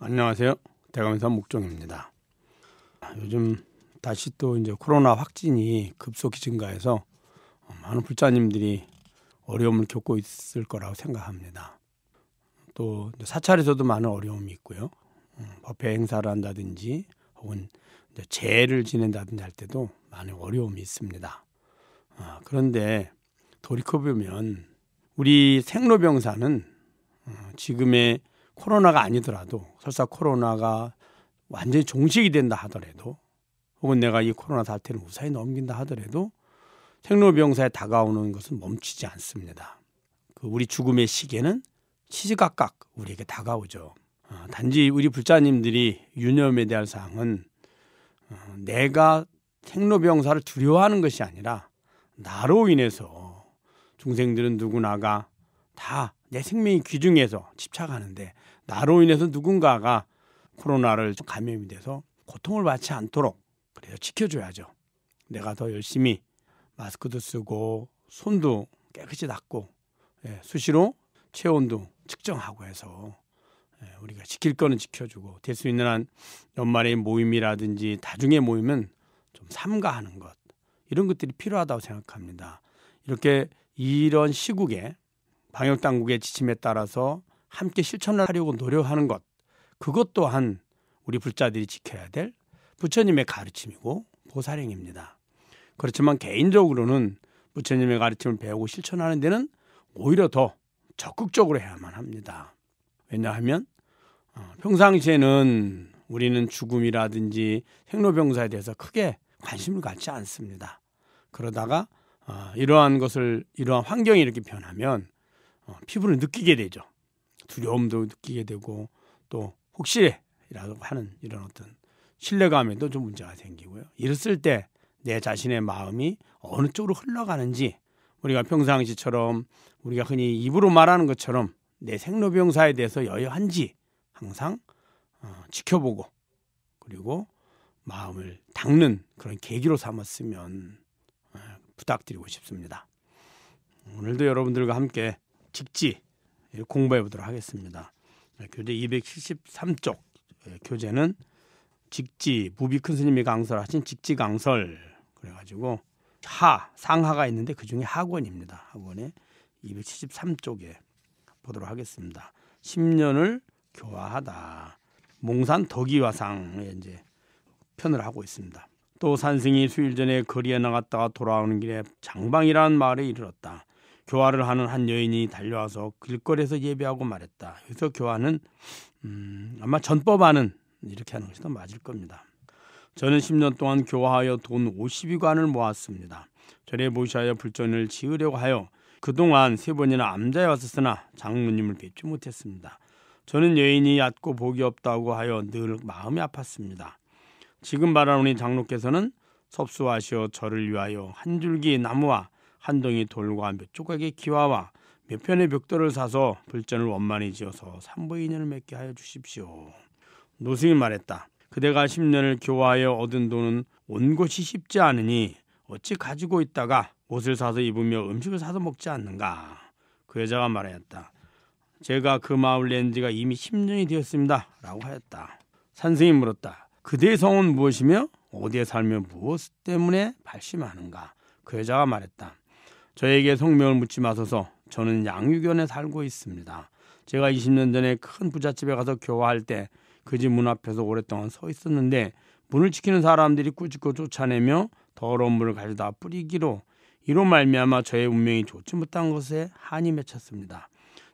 안녕하세요. 대감사 목종입니다. 아, 요즘 다시 또 이제 코로나 확진이 급속히 증가해서 많은 불자님들이 어려움을 겪고 있을 거라고 생각합니다. 또 사찰에서도 많은 어려움이 있고요. 음, 법회 행사를 한다든지 혹은 재를 지낸다든지 할 때도 많은 어려움이 있습니다. 아, 그런데 돌이켜보면 우리 생로병사는 어, 지금의 코로나가 아니더라도 설사 코로나가 완전히 종식이 된다 하더라도 혹은 내가 이 코로나 사태를 무사히 넘긴다 하더라도 생로병사에 다가오는 것은 멈추지 않습니다. 그 우리 죽음의 시계는 시시각각 우리에게 다가오죠. 어, 단지 우리 불자님들이 유념에 대한 사항은 어, 내가 생로병사를 두려워하는 것이 아니라 나로 인해서 중생들은 누구나가 다 내생명이귀중해서 집착하는데 나로 인해서 누군가가 코로나를 감염이 돼서 고통을 받지 않도록 그래서 지켜줘야죠. 내가 더 열심히 마스크도 쓰고 손도 깨끗이 닦고 예, 수시로 체온도 측정하고 해서 예, 우리가 지킬 거는 지켜주고 될 수 있는 한 연말의 모임이라든지 다중의 모임은 좀 삼가하는 것 이런 것들이 필요하다고 생각합니다. 이렇게 이런 시국에 방역 당국의 지침에 따라서 함께 실천하려고 을 노력하는 것 그것 또한 우리 불자들이 지켜야 될 부처님의 가르침이고 보살행입니다. 그렇지만 개인적으로는 부처님의 가르침을 배우고 실천하는 데는 오히려 더 적극적으로 해야만 합니다. 왜냐하면 어, 평상시에는 우리는 죽음이라든지 생로병사에 대해서 크게 관심을 갖지 않습니다. 그러다가 어, 이러한 것을 이러한 환경이 이렇게 변하면 어, 피부를 느끼게 되죠. 두려움도 느끼게 되고 또 혹시라도 하는 이런 어떤 신뢰감에도 좀 문제가 생기고요. 이랬을 때 내 자신의 마음이 어느 쪽으로 흘러가는지 우리가 평상시처럼 우리가 흔히 입으로 말하는 것처럼 내 생로병사에 대해서 여여한지 항상 어, 지켜보고 그리고 마음을 닦는 그런 계기로 삼았으면 어, 부탁드리고 싶습니다. 오늘도 여러분들과 함께 직지 예, 공부해 보도록 하겠습니다. 예, 교재 273쪽 예, 교재는 직지 무비 큰 스님이 강설하신 직지 강설 그래가지고 하 상하가 있는데 그 중에 학원입니다학원의 273쪽에 보도록 하겠습니다. 10년을 교화하다 몽산 덕이화상에 이제 편을 하고 있습니다. 또 산승이 수일 전에 거리에 나갔다가 돌아오는 길에 장방이라는 마을에 이르렀다. 교화를 하는 한 여인이 달려와서 길거리에서 예배하고 말했다. 그래서 교화는 음, 아마 전법하는 이렇게 하는 것이 더 맞을 겁니다. 저는 10년 동안 교화하여 돈 50위관을 모았습니다. 절에 모시하여 불전을 지으려고 하여 그동안 세 번이나 암자에 왔었으나 장모님을 뵙지 못했습니다. 저는 여인이 얕고 복이 없다고 하여 늘 마음이 아팠습니다. 지금 바라오니 장로께서는 섭수하시어 저를 위하여 한 줄기 나무와 한 동이 돌과 몇 조각의 기와와 몇 편의 벽돌을 사서 불전을 원만히 지어서 삼부인연을 맺게 하여 주십시오. 노승이 말했다. 그대가 십년을 교화하여 얻은 돈은 온 곳이 쉽지 않으니 어찌 가지고 있다가 옷을 사서 입으며 음식을 사서 먹지 않는가. 그 여자가 말하였다. 제가 그 마을 렌즈가 이미 십년이 되었습니다. 라고 하였다. 산승이 물었다. 그대의 성은 무엇이며 어디에 살며 무엇 때문에 발심하는가. 그 여자가 말했다. 저에게 성명을 묻지 마소서. 저는 양육연에 살고 있습니다. 제가 20년 전에 큰 부잣집에 가서 교화할 때 그 집 문 앞에서 오랫동안 서 있었는데 문을 지키는 사람들이 꾸짖고 쫓아내며 더러운 물을 가져다 뿌리기로 이로 말미암아 저의 운명이 좋지 못한 것에 한이 맺혔습니다.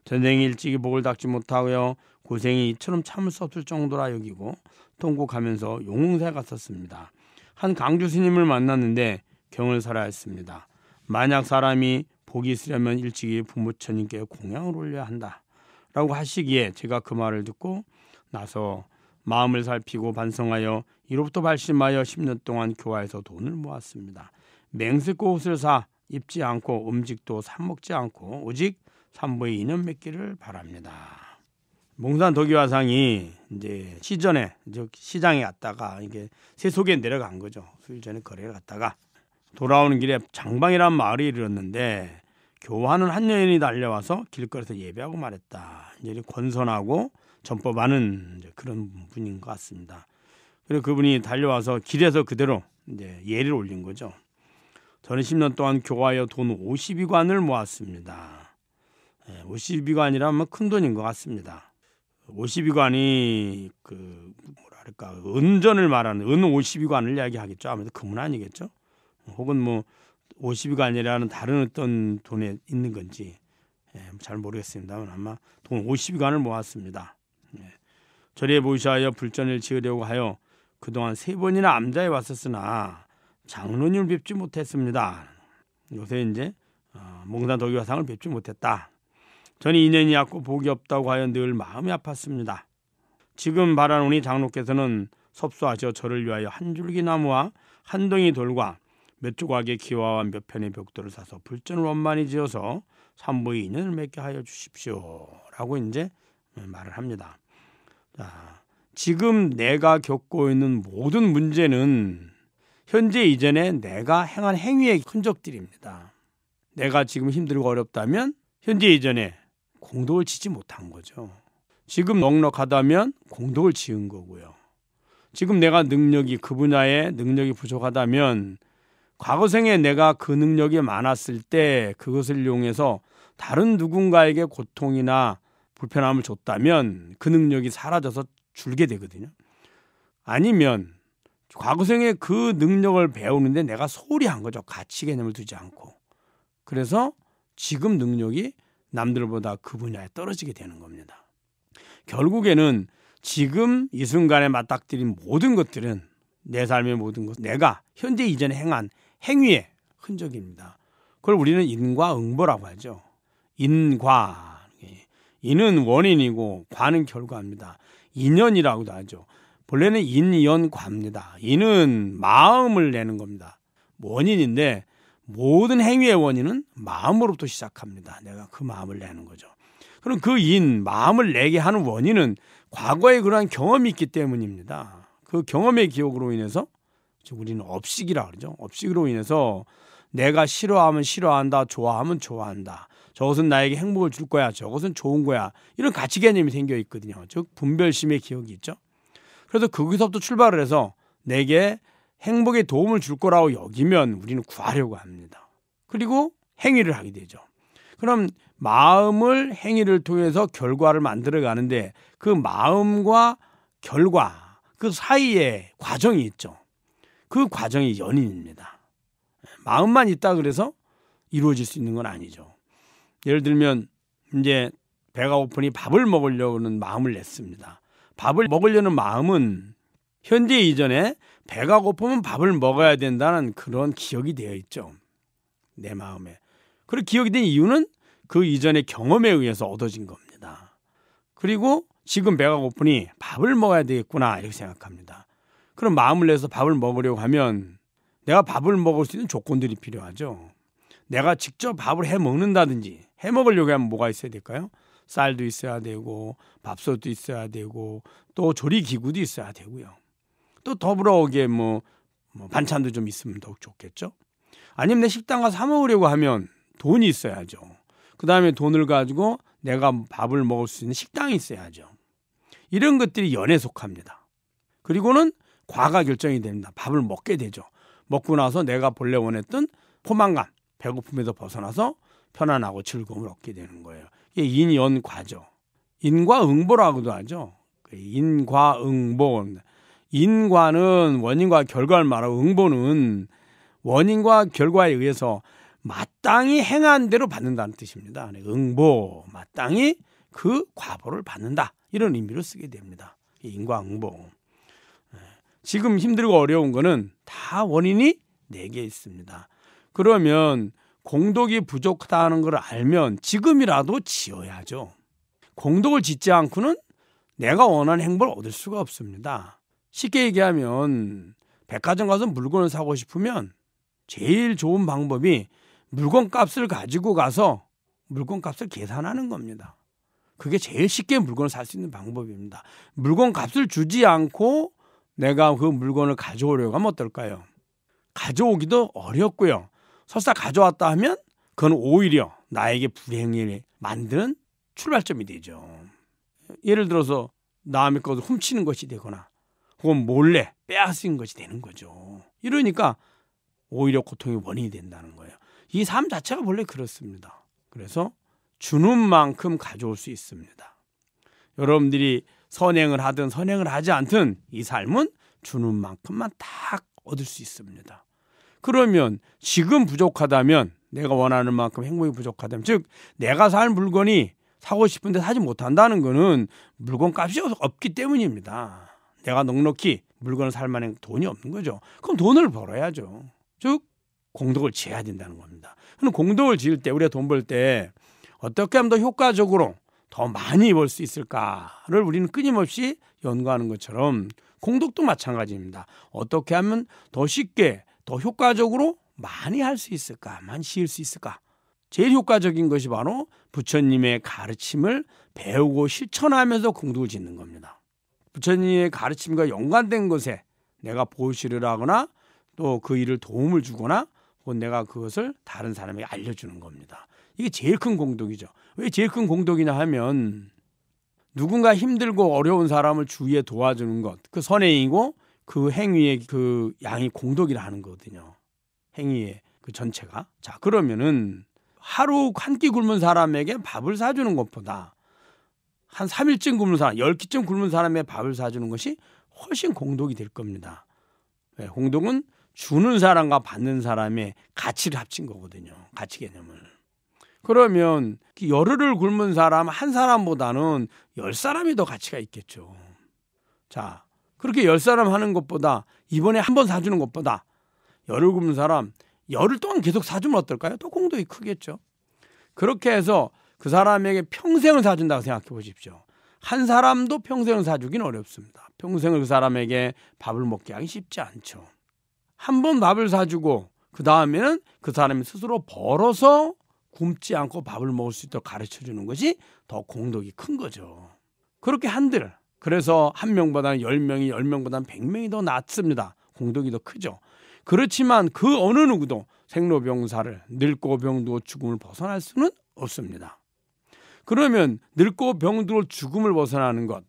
전쟁에 일찍이 복을 닦지 못하고요. 고생이 이처럼 참을 수 없을 정도라 여기고 통곡하면서 용웅사에 갔었습니다. 한 강주 스님을 만났는데 경을 살아야 했습니다 만약 사람이 복이 있으려면 일찍이 부모처님께 공양을 올려야 한다라고 하시기에 제가 그 말을 듣고 나서 마음을 살피고 반성하여 이로부터 발심하여 10년 동안 교화에서 돈을 모았습니다. 맹세코 옷을 사 입지 않고 음식도 사 먹지 않고 오직 삼부의 인연 맺기를 바랍니다. 몽산 도기화상이 이제 시전에 즉 시장에 갔다가 이게 세속에 내려간 거죠. 수일 전에 거래를 갔다가 돌아오는 길에 장방이란 마을에 이르렀는데 교환은 한 여인이 달려와서 길거리에서 예배하고 말했다. 이제 권선하고 전법 아는 그런 분인 것 같습니다. 그리고 그분이 달려와서 길에서 그대로 이제 예를 올린 거죠. 저는 10년 동안 교화하여 돈 52관을 모았습니다. 52관이라 예, 아큰 뭐 돈인 것 같습니다. 52관이 그 뭐랄까 은전을 말하는 은 52관을 이야기하겠죠. 아무래도 그문 아니겠죠. 혹은 뭐 50위가 아니라는 다른 어떤 돈에 있는 건지 예, 잘 모르겠습니다만 아마 돈 50위간을 모았습니다. 예. 저리에 보시하여 불전을 지으려고 하여 그동안 세 번이나 암자에 왔었으나 장로님을 뵙지 못했습니다. 요새 이제 어, 몽산 도교화상을 뵙지 못했다. 저는 인연이 약고 복이 없다고 하여 늘 마음이 아팠습니다. 지금 바라노니 장로께서는 섭소하셔 저를 위하여 한 줄기 나무와 한 덩이 돌과 몇 조각의 기와와 몇 편의 벽돌을 사서 불전을 원만히 지어서 산부의 인연을 맺게 하여 주십시오라고 이제 말을 합니다. 자, 지금 내가 겪고 있는 모든 문제는 현재 이전에 내가 행한 행위의 흔적들입니다. 내가 지금 힘들고 어렵다면 현재 이전에 공덕을 지지 못한 거죠. 지금 넉넉하다면 공덕을 지은 거고요. 지금 내가 능력이 그 분야에 능력이 부족하다면 과거생에 내가 그 능력이 많았을 때 그것을 이용해서 다른 누군가에게 고통이나 불편함을 줬다면 그 능력이 사라져서 줄게 되거든요. 아니면 과거생에 그 능력을 배우는데 내가 소홀히 한 거죠. 가치 개념을 두지 않고. 그래서 지금 능력이 남들보다 그 분야에 떨어지게 되는 겁니다. 결국에는 지금 이 순간에 맞닥뜨린 모든 것들은 내 삶의 모든 것, 내가 현재 이전에 행한 행위의 흔적입니다. 그걸 우리는 인과응보라고 하죠. 인과 인은 원인이고 과는 결과입니다. 인연이라고도 하죠. 본래는 인연과입니다. 인은 마음을 내는 겁니다. 원인인데 모든 행위의 원인은 마음으로부터 시작합니다. 내가 그 마음을 내는 거죠. 그럼 그 인, 마음을 내게 하는 원인은 과거에 그러한 경험이 있기 때문입니다. 그 경험의 기억으로 인해서 우리는 업식이라 그러죠. 업식으로 인해서 내가 싫어하면 싫어한다, 좋아하면 좋아한다. 저것은 나에게 행복을 줄 거야, 저것은 좋은 거야. 이런 가치 개념이 생겨 있거든요. 즉 분별심의 기억이 있죠. 그래서 거기서부터 출발을 해서 내게 행복에 도움을 줄 거라고 여기면 우리는 구하려고 합니다. 그리고 행위를 하게 되죠. 그럼 마음을 행위를 통해서 결과를 만들어 가는데 그 마음과 결과 그 사이에 과정이 있죠. 그 과정이 연인입니다. 마음만 있다 그래서 이루어질 수 있는 건 아니죠. 예를 들면 이제 배가 고프니 밥을 먹으려는 마음을 냈습니다. 밥을 먹으려는 마음은 현재 이전에 배가 고프면 밥을 먹어야 된다는 그런 기억이 되어 있죠. 내 마음에. 그리고 기억이 된 이유는 그 이전의 경험에 의해서 얻어진 겁니다. 그리고 지금 배가 고프니 밥을 먹어야 되겠구나 이렇게 생각합니다. 그런 마음을 내서 밥을 먹으려고 하면 내가 밥을 먹을 수 있는 조건들이 필요하죠. 내가 직접 밥을 해 먹는다든지 해 먹으려고 하면 뭐가 있어야 될까요? 쌀도 있어야 되고 밥솥도 있어야 되고 또 조리 기구도 있어야 되고요. 또 더불어 오게 뭐, 뭐 반찬도 좀 있으면 더욱 좋겠죠. 아니면 내 식당 가서 사 먹으려고 하면 돈이 있어야죠. 그 다음에 돈을 가지고 내가 밥을 먹을 수 있는 식당이 있어야죠. 이런 것들이 연애 속합니다. 그리고는 과가 결정이 됩니다. 밥을 먹게 되죠. 먹고 나서 내가 본래 원했던 포만감, 배고픔에서 벗어나서 편안하고 즐거움을 얻게 되는 거예요. 이게 인연과죠. 인과응보라고도 하죠. 그 인과응보. 인과는 원인과 결과를 말하고 응보는 원인과 결과에 의해서 마땅히 행한 대로 받는다는 뜻입니다. 네, 응보, 마땅히 그 과보를 받는다. 이런 의미로 쓰게 됩니다. 인과응보. 지금 힘들고 어려운 거는 다 원인이 4개 있습니다. 그러면 공덕이 부족하다는 걸 알면 지금이라도 지어야죠. 공덕을 짓지 않고는 내가 원하는 행복을 얻을 수가 없습니다. 쉽게 얘기하면 백화점 가서 물건을 사고 싶으면 제일 좋은 방법이 물건 값을 가지고 가서 물건 값을 계산하는 겁니다. 그게 제일 쉽게 물건을 살 수 있는 방법입니다. 물건 값을 주지 않고 내가 그 물건을 가져오려고 하면 어떨까요? 가져오기도 어렵고요. 설사 가져왔다 하면 그건 오히려 나에게 불행을 만드는 출발점이 되죠. 예를 들어서 남의 것을 훔치는 것이 되거나 혹은 몰래 빼앗은 것이 되는 거죠. 이러니까 오히려 고통의 원인이 된다는 거예요. 이 삶 자체가 원래 그렇습니다. 그래서 주는 만큼 가져올 수 있습니다. 여러분들이 선행을 하든 선행을 하지 않든 이 삶은 주는 만큼만 딱 얻을 수 있습니다. 그러면 지금 부족하다면 내가 원하는 만큼 행복이 부족하다면 즉 내가 살 물건이 사고 싶은데 사지 못한다는 거는 물건 값이 없기 때문입니다. 내가 넉넉히 물건을 살 만한 돈이 없는 거죠. 그럼 돈을 벌어야죠. 즉 공덕을 지어야 된다는 겁니다. 그럼 공덕을 지을 때 우리가 돈 벌 때 어떻게 하면 더 효과적으로 더 많이 벌수 있을까를 우리는 끊임없이 연구하는 것처럼 공덕도 마찬가지입니다. 어떻게 하면 더 쉽게, 더 효과적으로 많이 할 수 있을까, 많이 지을 수 있을까. 제일 효과적인 것이 바로 부처님의 가르침을 배우고 실천하면서 공덕을 짓는 겁니다. 부처님의 가르침과 연관된 것에 내가 보시를 하거나 또 그 일을 도움을 주거나 혹은 내가 그것을 다른 사람에게 알려주는 겁니다. 이게 제일 큰 공덕이죠. 왜 제일 큰 공덕이냐 하면 누군가 힘들고 어려운 사람을 주위에 도와주는 것, 그 선행이고 그 행위의 그 양이 공덕이라 하는 거거든요. 행위의 그 전체가. 자, 그러면은 하루 한 끼 굶은 사람에게 밥을 사주는 것보다 한 3일쯤 굶은 사람, 10끼쯤 굶은 사람에 밥을 사주는 것이 훨씬 공덕이 될 겁니다. 네, 공덕은 주는 사람과 받는 사람의 가치를 합친 거거든요. 가치 개념을. 그러면 그 열흘을 굶은 사람 한 사람보다는 열 사람이 더 가치가 있겠죠. 자, 그렇게 열 사람 하는 것보다 이번에 한 번 사주는 것보다 열흘 굶은 사람 열흘 동안 계속 사주면 어떨까요? 또 공덕이 크겠죠. 그렇게 해서 그 사람에게 평생을 사준다고 생각해 보십시오. 한 사람도 평생을 사주긴 어렵습니다. 평생을 그 사람에게 밥을 먹게 하기 쉽지 않죠. 한 번 밥을 사주고 그 다음에는 그 사람이 스스로 벌어서 굶지 않고 밥을 먹을 수 있도록 가르쳐 주는 것이 더 공덕이 큰 거죠. 그렇게 한들 그래서 한 명보다는 열 명이 열 명보다는 백 명이 더 낫습니다. 공덕이 더 크죠. 그렇지만 그 어느 누구도 생로병사를 늙고 병도 죽음을 벗어날 수는 없습니다. 그러면 늙고 병들어 죽음을 벗어나는 것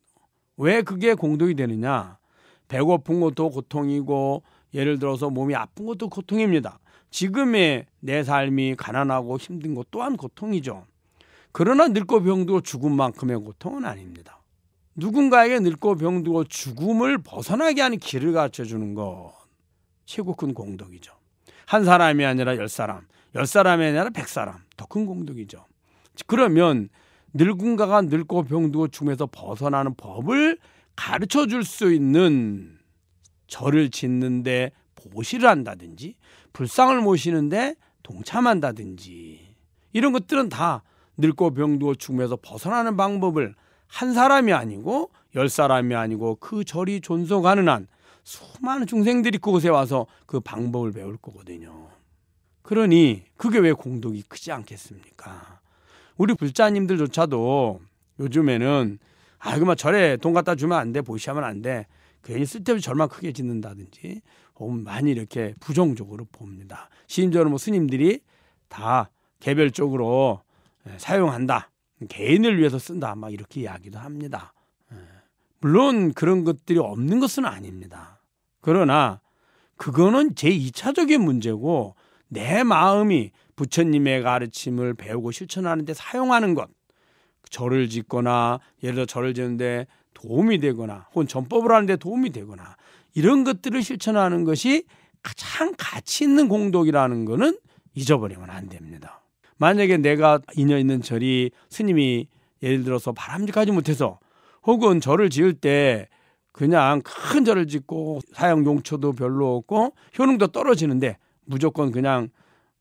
왜 그게 공덕이 되느냐? 배고픈 것도 고통이고 예를 들어서 몸이 아픈 것도 고통입니다. 지금의 내 삶이 가난하고 힘든 것 또한 고통이죠. 그러나 늙고 병들고 죽은만큼의 고통은 아닙니다. 누군가에게 늙고 병들고 죽음을 벗어나게 하는 길을 가르쳐주는 것 최고 큰 공덕이죠. 한 사람이 아니라 열 사람, 열 사람이 아니라 백 사람 더 큰 공덕이죠. 그러면 늙은가가 늙고 병들고 죽음에서 벗어나는 법을 가르쳐 줄 수 있는 절을 짓는데 보시를 한다든지 불상을 모시는데 동참한다든지 이런 것들은 다 늙고 병두어 죽음에서 벗어나는 방법을 한 사람이 아니고 열 사람이 아니고 그 절이 존속하는 한 수많은 중생들이 그곳에 와서 그 방법을 배울 거거든요. 그러니 그게 왜 공덕이 크지 않겠습니까? 우리 불자님들조차도 요즘에는 아, 그만 절에 돈 갖다 주면 안 돼, 보시하면 안 돼. 괜히 쓸데없이 절만 크게 짓는다든지 많이 이렇게 부정적으로 봅니다. 심지어는 뭐 스님들이 다 개별적으로 예, 사용한다. 개인을 위해서 쓴다. 막 이렇게 이야기도 합니다. 예. 물론 그런 것들이 없는 것은 아닙니다. 그러나 그거는 제2차적인 문제고 내 마음이 부처님의 가르침을 배우고 실천하는데 사용하는 것. 절을 짓거나 예를 들어 절을 짓는데 도움이 되거나 혹은 전법을 하는데 도움이 되거나 이런 것들을 실천하는 것이 가장 가치 있는 공덕이라는 것은 잊어버리면 안 됩니다. 만약에 내가 인연 있는 절이 스님이 예를 들어서 바람직하지 못해서 혹은 절을 지을 때 그냥 큰 절을 짓고 사용 용처도 별로 없고 효능도 떨어지는데 무조건 그냥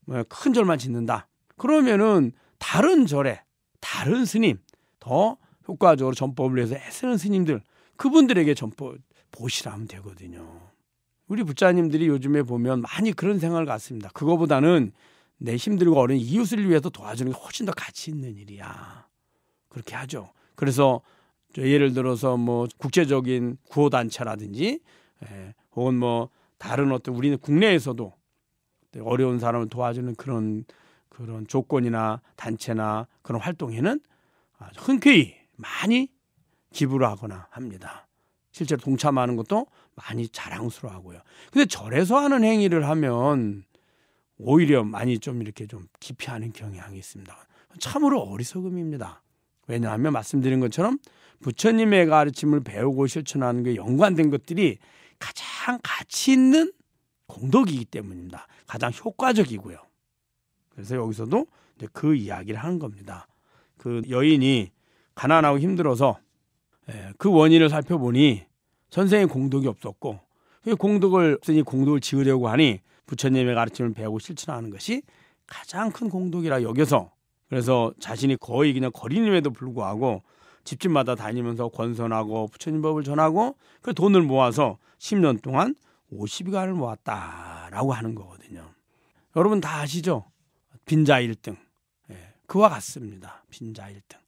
뭐 큰 절만 짓는다. 그러면은 다른 절에 다른 스님 더 효과적으로 전법을 위해서 애쓰는 스님들 그분들에게 전법 보시라 하면 되거든요. 우리 부자님들이 요즘에 보면 많이 그런 생활 같습니다. 그거보다는 내 힘들고 어려운 이웃을 위해서 도와주는 게 훨씬 더 가치 있는 일이야. 그렇게 하죠. 그래서 예를 들어서 뭐 국제적인 구호 단체라든지 예, 혹은 뭐 다른 어떤 우리는 국내에서도 어려운 사람을 도와주는 그런 그런 조건이나 단체나 그런 활동에는 흔쾌히 많이 기부를 하거나 합니다. 실제로 동참하는 것도 많이 자랑스러워하고요. 근데 절에서 하는 행위를 하면 오히려 많이 좀 이렇게 좀 기피하는 경향이 있습니다. 참으로 어리석음입니다. 왜냐하면 말씀드린 것처럼 부처님의 가르침을 배우고 실천하는 게 연관된 것들이 가장 가치 있는 공덕이기 때문입니다. 가장 효과적이고요. 그래서 여기서도 그 이야기를 하는 겁니다. 그 여인이 가난하고 힘들어서 예, 그 원인을 살펴보니 선생의 공덕이 없었고 그 공덕을 없으니 공덕을 지으려고 하니 부처님의 가르침을 배우고 실천하는 것이 가장 큰 공덕이라 여겨서 그래서 자신이 거의 그냥 거리님에도 불구하고 집집마다 다니면서 권선하고 부처님 법을 전하고 그 돈을 모아서 10년 동안 50위가를 모았다라고 하는 거거든요. 여러분 다 아시죠? 빈자 1등. 예, 그와 같습니다. 빈자 1등.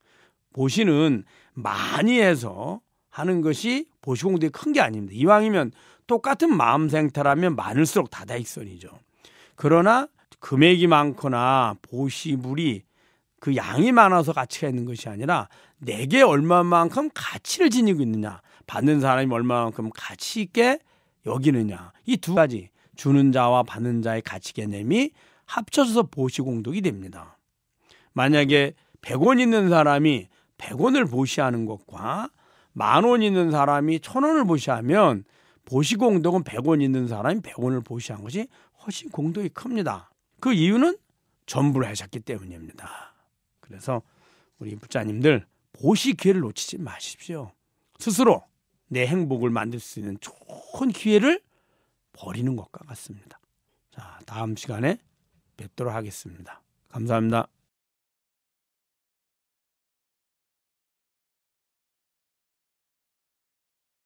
보시는 많이 해서 하는 것이 보시 공덕이 큰 게 아닙니다. 이왕이면 똑같은 마음 생태라면 많을수록 다다익선이죠. 그러나 금액이 많거나 보시물이 그 양이 많아서 가치가 있는 것이 아니라 내게 얼마만큼 가치를 지니고 있느냐, 받는 사람이 얼마만큼 가치 있게 여기느냐. 이 두 가지 주는 자와 받는 자의 가치 개념이 합쳐져서 보시 공덕이 됩니다. 만약에 100원 있는 사람이 100원을 보시하는 것과 만원 있는 사람이 1000원을 보시하면 보시공덕은 100원 있는 사람이 100원을 보시한 것이 훨씬 공덕이 큽니다. 그 이유는 전부를 하셨기 때문입니다. 그래서 우리 부자님들 보시 기회를 놓치지 마십시오. 스스로 내 행복을 만들 수 있는 좋은 기회를 버리는 것과 같습니다. 자, 다음 시간에 뵙도록 하겠습니다. 감사합니다.